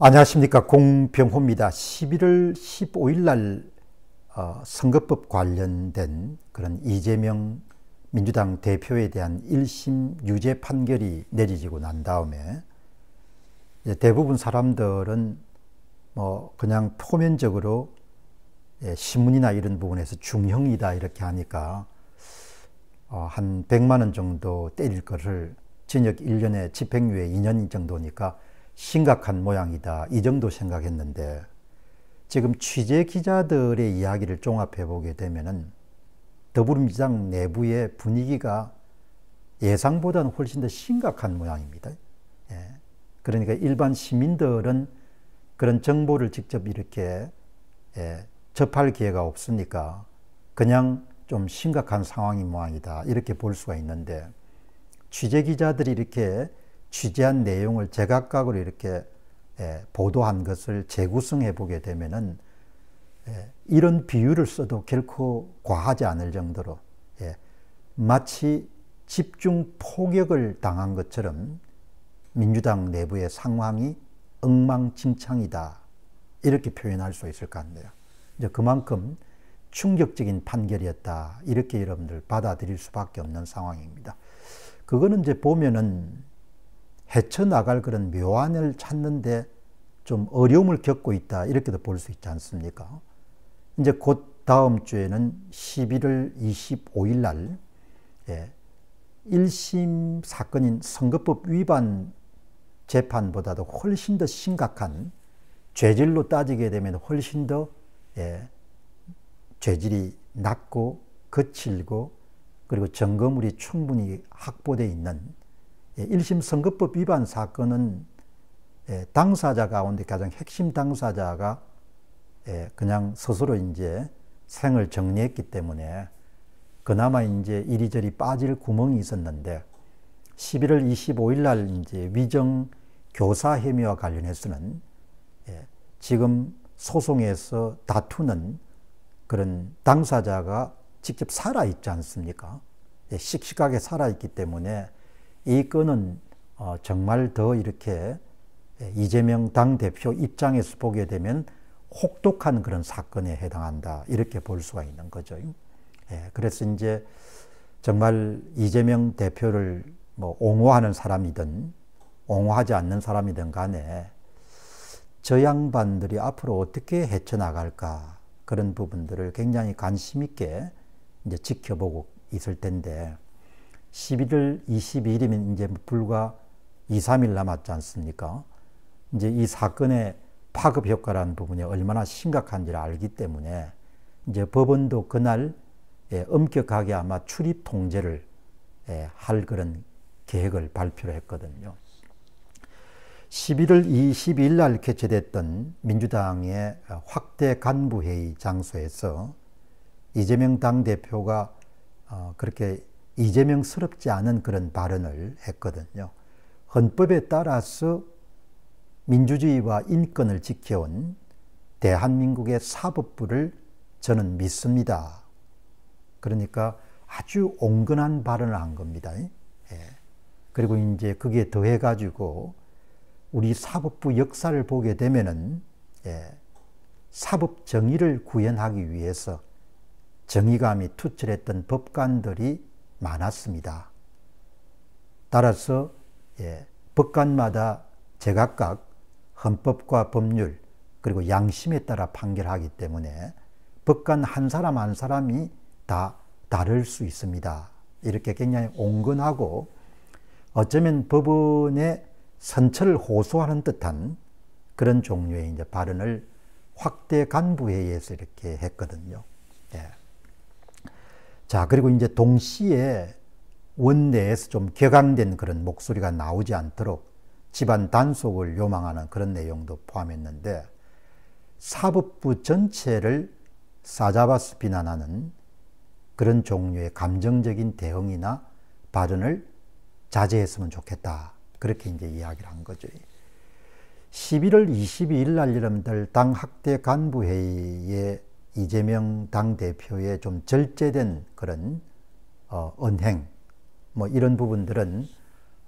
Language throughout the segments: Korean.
안녕하십니까 공병호입니다. 11월 15일 날 어, 선거법 관련된 그런 이재명 민주당 대표에 대한 1심 유죄 판결이 내려지고 난 다음에 대부분 사람들은 뭐 그냥 표면적으로 예, 신문이나 이런 부분에서 중형이다 이렇게 하니까 어, 한 100만 원 정도 때릴 것을 징역 1년에 집행유예 2년 정도니까 심각한 모양이다. 이 정도 생각했는데 지금 취재 기자들의 이야기를 종합해 보게 되면은 더불어민주당 내부의 분위기가 예상보다는 훨씬 더 심각한 모양입니다. 예. 그러니까 일반 시민들은 그런 정보를 직접 이렇게 예, 접할 기회가 없으니까 그냥 좀 심각한 상황인 모양이다. 이렇게 볼 수가 있는데 취재 기자들이 이렇게 취재한 내용을 제각각으로 이렇게 예, 보도한 것을 재구성해 보게 되면은 예, 이런 비유를 써도 결코 과하지 않을 정도로 예, 마치 집중 포격을 당한 것처럼 민주당 내부의 상황이 엉망진창이다 이렇게 표현할 수 있을 것 같네요. 이제 그만큼 충격적인 판결이었다 이렇게 여러분들 받아들일 수밖에 없는 상황입니다. 그거는 이제 보면은 헤쳐나갈 그런 묘안을 찾는데 좀 어려움을 겪고 있다. 이렇게도 볼 수 있지 않습니까? 이제 곧 다음 주에는 11월 25일 날 예, 1심 사건인 선거법 위반 재판보다도 훨씬 더 심각한 죄질로 따지게 되면 훨씬 더 예, 죄질이 낮고 거칠고 그리고 점거물이 충분히 확보되어 있는 1심 예, 선거법 위반 사건은 예, 당사자 가운데 가장 핵심 당사자가 예, 그냥 스스로 이제 생을 정리했기 때문에 그나마 이제 이리저리 빠질 구멍이 있었는데 11월 25일 날 이제 위정 교사 혐의와 관련해서는 지금 소송에서 다투는 그런 당사자가 직접 살아있지 않습니까? 씩씩하게 살아있기 때문에 이 건은 어, 정말 더 이렇게 예, 이재명 당대표 입장에서 보게 되면 혹독한 그런 사건에 해당한다. 이렇게 볼 수가 있는 거죠. 예, 그래서 이제 정말 이재명 대표를 뭐 옹호하는 사람이든 옹호하지 않는 사람이든 간에 저 양반들이 앞으로 어떻게 헤쳐나갈까 그런 부분들을 굉장히 관심있게 이제 지켜보고 있을 텐데 11월 22일이면 이제 불과 2, 3일 남았지 않습니까? 이제 이 사건의 파급 효과라는 부분이 얼마나 심각한지를 알기 때문에 이제 법원도 그날 예, 엄격하게 아마 출입 통제를 예, 할 그런 계획을 발표를 했거든요. 11월 22일 날 개최됐던 민주당의 확대 간부회의 장소에서 이재명 당대표가 어, 그렇게 이재명스럽지 않은 그런 발언을 했거든요. 헌법에 따라서 민주주의와 인권을 지켜온 대한민국의 사법부를 저는 믿습니다. 그러니까 아주 온건한 발언을 한 겁니다. 예. 그리고 이제 그게 더해가지고 우리 사법부 역사를 보게 되면은 예. 사법 정의를 구현하기 위해서 정의감이 투철했던 법관들이 많았습니다. 따라서 예, 법관마다 제각각 헌법과 법률 그리고 양심에 따라 판결하기 때문에 법관 한 사람 한 사람이 다 다를 수 있습니다. 이렇게 굉장히 온건하고 어쩌면 법원의 선처를 호소하는 듯한 그런 종류의 이제 발언을 확대 간부회의에서 이렇게 했거든요. 예. 자, 그리고 이제 동시에 원내에서 좀 격앙된 그런 목소리가 나오지 않도록 집안 단속을 요망하는 그런 내용도 포함했는데 사법부 전체를 사자바스 비난하는 그런 종류의 감정적인 대응이나 발언을 자제했으면 좋겠다. 그렇게 이제 이야기를 한 거죠. 11월 22일 날 여러분들 당 학대 간부회의에 이재명 당대표의 좀 절제된 그런 어, 언행, 뭐 이런 부분들은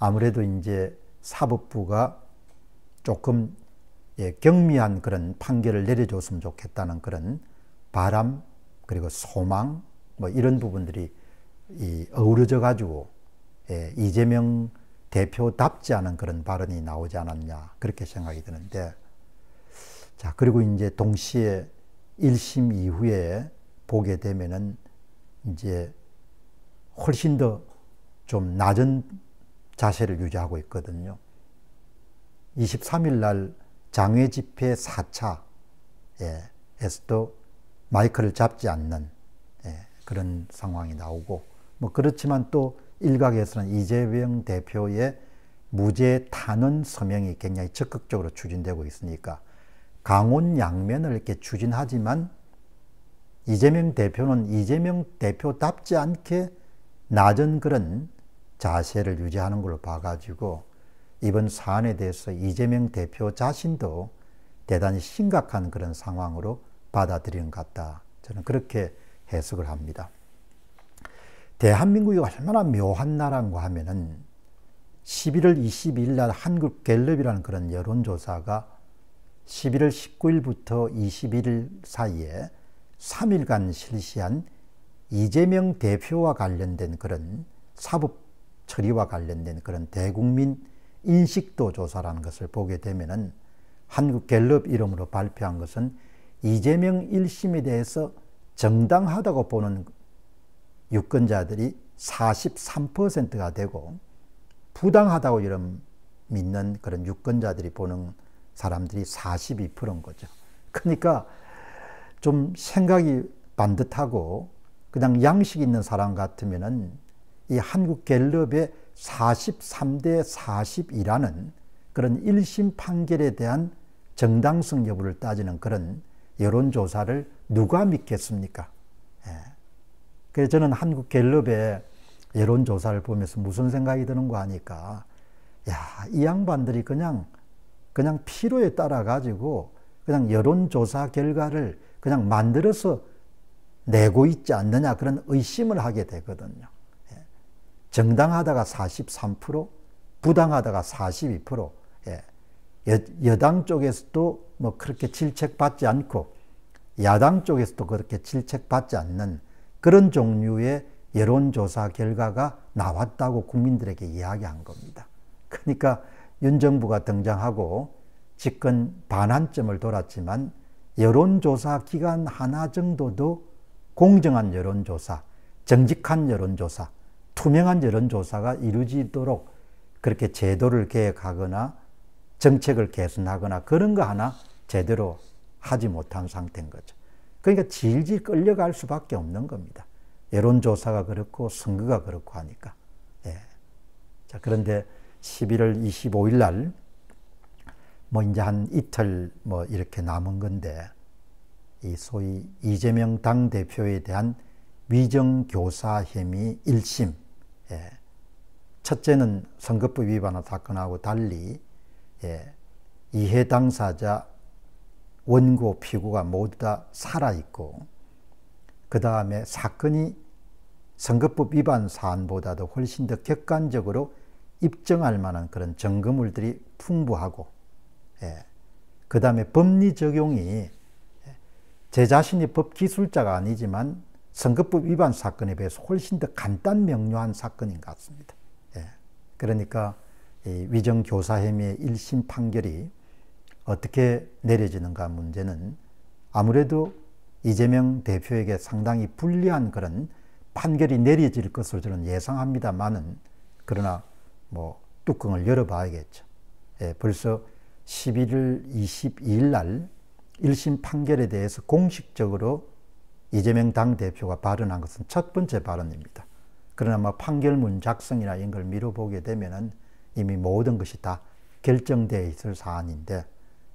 아무래도 이제 사법부가 조금 예, 경미한 그런 판결을 내려줬으면 좋겠다는 그런 바람, 그리고 소망, 뭐 이런 부분들이 어우러져 가지고 예, 이재명 대표답지 않은 그런 발언이 나오지 않았냐, 그렇게 생각이 드는데 자, 그리고 이제 동시에 1심 이후에 보게 되면은 이제 훨씬 더 좀 낮은 자세를 유지하고 있거든요. 23일 날 장외 집회 4차에서도 마이크를 잡지 않는 예, 그런 상황이 나오고 뭐 그렇지만 또 일각에서는 이재명 대표의 무죄 탄원 서명이 굉장히 적극적으로 추진되고 있으니까 강원 양면을 이렇게 추진하지만 이재명 대표는 이재명 대표답지 않게 낮은 그런 자세를 유지하는 걸 봐가지고 이번 사안에 대해서 이재명 대표 자신도 대단히 심각한 그런 상황으로 받아들이는 것 같다. 저는 그렇게 해석을 합니다. 대한민국이 얼마나 묘한 나라인고 하면은 11월 22일 날 한국 갤럽이라는 그런 여론조사가 11월 19일부터 21일 사이에 3일간 실시한 이재명 대표와 관련된 그런 사법 처리와 관련된 그런 대국민 인식도 조사라는 것을 보게 되면은 한국갤럽 이름으로 발표한 것은 이재명 1심에 대해서 정당하다고 보는 유권자들이 43%가 되고 부당하다고 이름 믿는 그런 유권자들이 보는 사람들이 42%인 거죠. 그러니까 좀 생각이 반듯하고 그냥 양식 있는 사람 같으면은 이 한국 갤럽의 43대 42라는 그런 1심 판결에 대한 정당성 여부를 따지는 그런 여론조사를 누가 믿겠습니까? 예. 그래서 저는 한국 갤럽의 여론조사를 보면서 무슨 생각이 드는 거 아니까, 야, 이 양반들이 그냥 그냥 필요에 따라 가지고 그냥 여론조사 결과를 그냥 만들어서 내고 있지 않느냐 그런 의심을 하게 되거든요. 예. 정당하다가 43%, 부당하다가 42%, 예. 여, 당 쪽에서도 뭐 그렇게 질책받지 않고 야당 쪽에서도 그렇게 질책받지 않는 그런 종류의 여론조사 결과가 나왔다고 국민들에게 이야기한 겁니다. 그러니까 윤정부가 등장하고 집권 반환점을 돌았지만 여론조사 기간 하나 정도도 공정한 여론조사, 정직한 여론조사, 투명한 여론조사가 이루어지도록 그렇게 제도를 계획하거나 정책을 개선하거나 그런 거 하나 제대로 하지 못한 상태인 거죠. 그러니까 질질 끌려갈 수밖에 없는 겁니다. 여론조사가 그렇고 선거가 그렇고 하니까. 예. 자, 그런데 11월 25일 날, 뭐 이제 한 이틀 뭐 이렇게 남은 건데, 이 소위 이재명 당대표에 대한 위정교사 혐의 1심. 예. 첫째는 선거법 위반의 사건하고 달리, 예. 이해 당사자 원고 피고가 모두 다 살아있고, 그 다음에 사건이 선거법 위반 사안보다도 훨씬 더 객관적으로 입증할 만한 그런 증거물들이 풍부하고 예. 그 다음에 법리 적용이 예. 제 자신이 법 기술자가 아니지만 선거법 위반 사건에 비해서 훨씬 더 간단 명료한 사건인 것 같습니다. 예. 그러니까 위정 교사 혐의의 1심 판결이 어떻게 내려지는가 문제는 아무래도 이재명 대표에게 상당히 불리한 그런 판결이 내려질 것을 저는 예상합니다만은 그러나 뭐 뚜껑을 열어봐야겠죠. 예, 벌써 11월 22일 날 1심 판결에 대해서 공식적으로 이재명 당대표가 발언한 것은 첫 번째 발언입니다. 그러나 뭐 판결문 작성이나 이런 걸 미뤄보게 되면은 이미 모든 것이 다 결정되어 있을 사안인데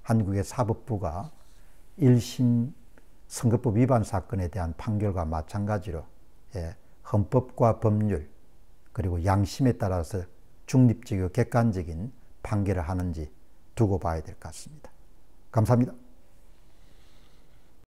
한국의 사법부가 1심 선거법 위반 사건에 대한 판결과 마찬가지로 예, 헌법과 법률 그리고 양심에 따라서 중립적이고 객관적인 판결을 하는지 두고 봐야 될 것 같습니다. 감사합니다.